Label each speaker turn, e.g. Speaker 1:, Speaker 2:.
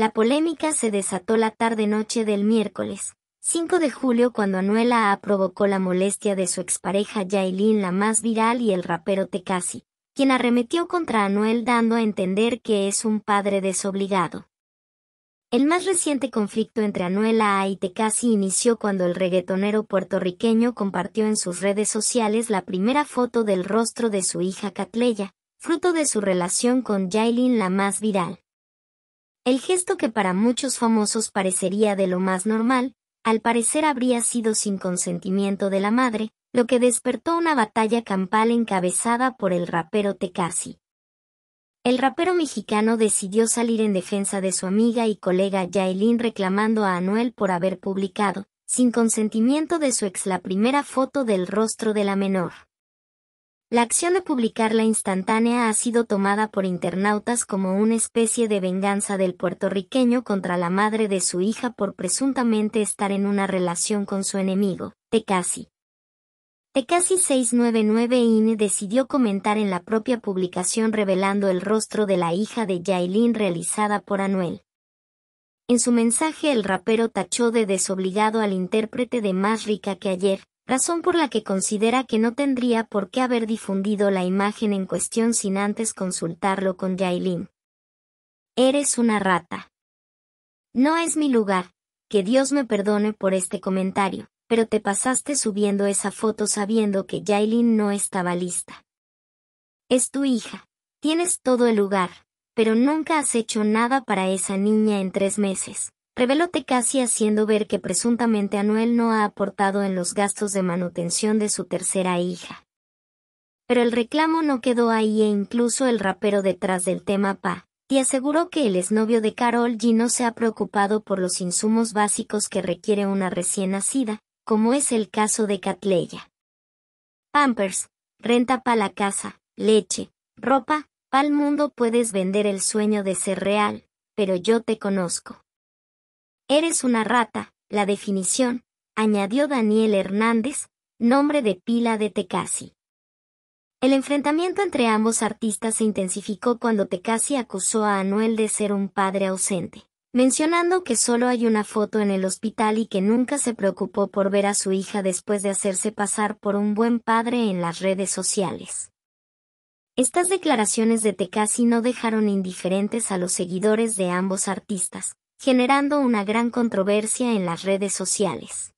Speaker 1: La polémica se desató la tarde-noche del miércoles, 5 de julio cuando Anuela A provocó la molestia de su expareja Yailin la más viral y el rapero Tecasi, quien arremetió contra Anuel dando a entender que es un padre desobligado. El más reciente conflicto entre Anuela A y Tecasi inició cuando el reggaetonero puertorriqueño compartió en sus redes sociales la primera foto del rostro de su hija Catleya, fruto de su relación con Jailin la más viral. El gesto que para muchos famosos parecería de lo más normal, al parecer habría sido sin consentimiento de la madre, lo que despertó una batalla campal encabezada por el rapero Tecasi. El rapero mexicano decidió salir en defensa de su amiga y colega Yaelin reclamando a Anuel por haber publicado, sin consentimiento de su ex la primera foto del rostro de la menor. La acción de publicarla instantánea ha sido tomada por internautas como una especie de venganza del puertorriqueño contra la madre de su hija por presuntamente estar en una relación con su enemigo, Tecasi. Tecasi 699 INE decidió comentar en la propia publicación revelando el rostro de la hija de Yailin realizada por Anuel. En su mensaje el rapero tachó de desobligado al intérprete de Más rica que ayer, razón por la que considera que no tendría por qué haber difundido la imagen en cuestión sin antes consultarlo con Yailin. Eres una rata. No es mi lugar, que Dios me perdone por este comentario, pero te pasaste subiendo esa foto sabiendo que Yailin no estaba lista. Es tu hija, tienes todo el lugar, pero nunca has hecho nada para esa niña en tres meses. Revelóte casi haciendo ver que presuntamente Anuel no ha aportado en los gastos de manutención de su tercera hija. Pero el reclamo no quedó ahí e incluso el rapero detrás del tema Pa, y aseguró que el exnovio de Carol G no se ha preocupado por los insumos básicos que requiere una recién nacida, como es el caso de Catleya. Pampers, renta pa' la casa, leche, ropa, el mundo puedes vender el sueño de ser real, pero yo te conozco. Eres una rata, la definición, añadió Daniel Hernández, nombre de pila de Tecasi. El enfrentamiento entre ambos artistas se intensificó cuando Tecasi acusó a Anuel de ser un padre ausente, mencionando que solo hay una foto en el hospital y que nunca se preocupó por ver a su hija después de hacerse pasar por un buen padre en las redes sociales. Estas declaraciones de Tecasi no dejaron indiferentes a los seguidores de ambos artistas, generando una gran controversia en las redes sociales.